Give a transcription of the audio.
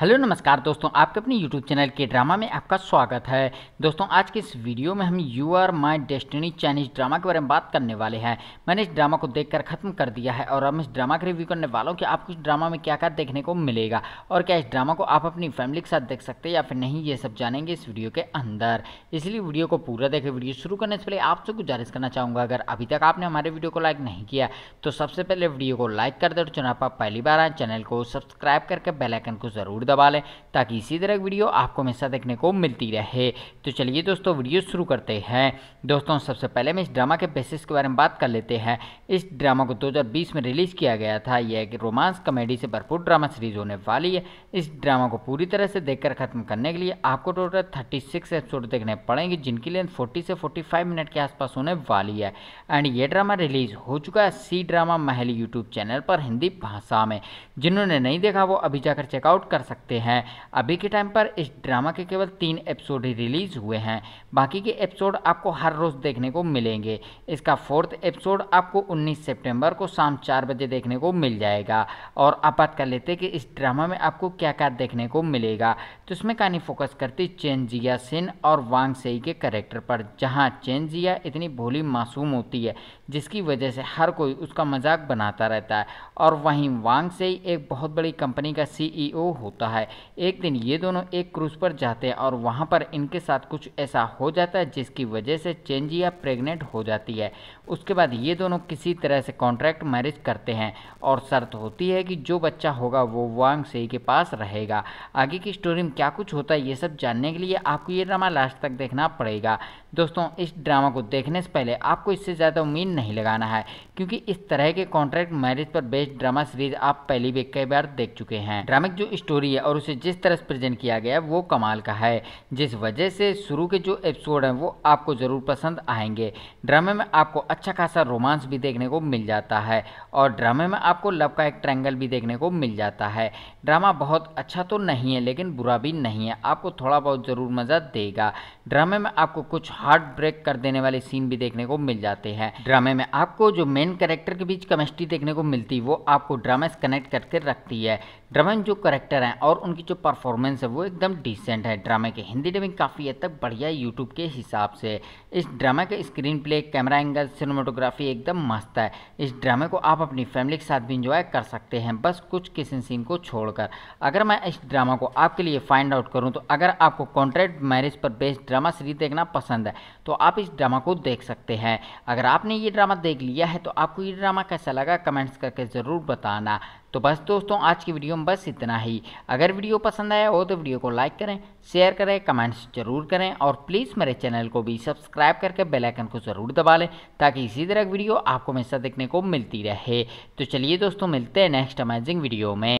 hello नमस्कार दोस्तों आपके अपने यूट्यूब चैनल के ड्रामा में आपका स्वागत है दोस्तों आज के इस वीडियो में हम you are my destiny Chinese drama के बारे में बात करने वाले हैं मैंने इस ड्रामा को देखकर ख़त्म कर दिया है और हम इस ड्रामा का रिव्यू करने वाला हूँ कि आपको इस ड्रामा में क्या क्या देखने को मिलेगा और क्या इस ड्रामा को आप अपनी फैमिली के साथ देख सकते हैं या फिर नहीं ये सब जानेंगे इस वीडियो के अंदर इसलिए वीडियो को पूरा देखें वीडियो शुरू करने से पहले आपसे गुजारिश करना चाहूँगा अगर अभी तक आपने हमारे वीडियो को लाइक नहीं किया तो सबसे पहले वीडियो को लाइक कर दो चुनाव पहली बार आए चैनल को सब्सक्राइब करके बेलाइकन को ज़रूर दबा लें ताकि इसी तरह की वीडियो आपको हमेशा देखने को मिलती रहे तो चलिए दोस्तों वीडियो शुरू करते हैं दोस्तों सबसे पहले मैं इस ड्रामा के बेसिस के बारे में बात कर लेते हैं इस ड्रामा को 2020 में रिलीज़ किया गया था यह एक रोमांस कॉमेडी से भरपूर ड्रामा सीरीज होने वाली है इस ड्रामा को पूरी तरह से देखकर ख़त्म करने के लिए आपको टोटल थर्टी सिक्स एपिसोड देखने पड़ेंगे जिनकी लेंथ फोर्टी से फोर्टी फाइव मिनट के आसपास होने वाली है एंड ये ड्रामा रिलीज़ हो चुका है C drama Mahal YouTube channel पर हिंदी भाषा में जिन्होंने नहीं देखा वो अभी जाकर चेकआउट कर सकते सकते हैं अभी के टाइम पर इस ड्रामा के केवल तीन एपिसोड ही रिलीज़ हुए हैं बाकी के एपिसोड आपको हर रोज़ देखने को मिलेंगे इसका फोर्थ एपिसोड आपको 19 सितंबर को शाम चार बजे देखने को मिल जाएगा और आप बात कर लेते हैं कि इस ड्रामा में आपको क्या क्या देखने को मिलेगा तो इसमें कहानी फोकस करती चेन जिया सिन और वांग सेई के करेक्टर पर जहाँ चेन जिया इतनी भोली मासूम होती है जिसकी वजह से हर कोई उसका मजाक बनाता रहता है और वहीं वांग से एक बहुत बड़ी कंपनी का सीईओ e होता है एक दिन ये दोनों एक क्रूज़ पर जाते हैं और वहाँ पर इनके साथ कुछ ऐसा हो जाता है जिसकी वजह से चेंजिया प्रेग्नेंट हो जाती है उसके बाद ये दोनों किसी तरह से कॉन्ट्रैक्ट मैरिज करते हैं और शर्त होती है कि जो बच्चा होगा वो वांग सेई के पास रहेगा आगे की स्टोरी में क्या कुछ होता है ये सब जानने के लिए आपको ये ड्रामा लास्ट तक देखना पड़ेगा दोस्तों इस ड्रामा को देखने से पहले आपको इससे ज़्यादा उम्मीद नहीं लगाना है क्योंकि इस तरह के कॉन्ट्रैक्ट मैरिज पर बेस्ड ड्रामा सीरीज आप पहली भी कई बार देख चुके हैं ड्रामिक जो स्टोरी है और उसे जिस तरह से प्रेजेंट किया गया है वो कमाल का है जिस वजह से शुरू के जो एपिसोड हैं वो आपको ज़रूर पसंद आएंगे ड्रामे में आपको अच्छा खासा रोमांस भी देखने को मिल जाता है और ड्रामे में आपको लव का एक ट्रैंगल भी देखने को मिल जाता है ड्रामा बहुत अच्छा तो नहीं है लेकिन बुरा भी नहीं है आपको थोड़ा बहुत ज़रूर मज़ा देगा ड्रामे में आपको कुछ हार्ट ब्रेक कर देने वाले सीन भी देखने को मिल जाते हैं ड्रामे ड्रामे में आपको जो मेन कैरेक्टर के बीच केमिस्ट्री देखने को मिलती है वो आपको ड्रामे से कनेक्ट करके रखती है ड्रामे में जो करेक्टर हैं और उनकी जो परफॉर्मेंस है वो एकदम डिसेंट है ड्रामे के हिंदी डबिंग काफ़ी हद तक बढ़िया है यूट्यूब के हिसाब से इस ड्रामा का screenplay camera angle cinematography एकदम मस्त है इस ड्रामे को आप अपनी फैमिली के साथ भी इंजॉय कर सकते हैं बस कुछ किसी सीन को छोड़कर अगर मैं इस ड्रामा को आपके लिए फाइंड आउट करूँ तो अगर आपको कॉन्ट्रैक्ट मैरिज पर बेस्ड ड्रामा सीरीज देखना पसंद है तो आप इस ड्रामा को देख सकते हैं अगर आपने ये ड्रामा देख लिया है तो आपको ये ड्रामा कैसा लगा कमेंट्स करके ज़रूर बताना तो बस दोस्तों आज की वीडियो में बस इतना ही अगर वीडियो पसंद आया हो तो वीडियो को लाइक करें शेयर करें कमेंट्स जरूर करें और प्लीज़ मेरे चैनल को भी सब्सक्राइब करके बेल आइकन को ज़रूर दबा लें ताकि इसी तरह की वीडियो आपको हमेशा देखने को मिलती रहे तो चलिए दोस्तों मिलते हैं नेक्स्ट अमेजिंग वीडियो में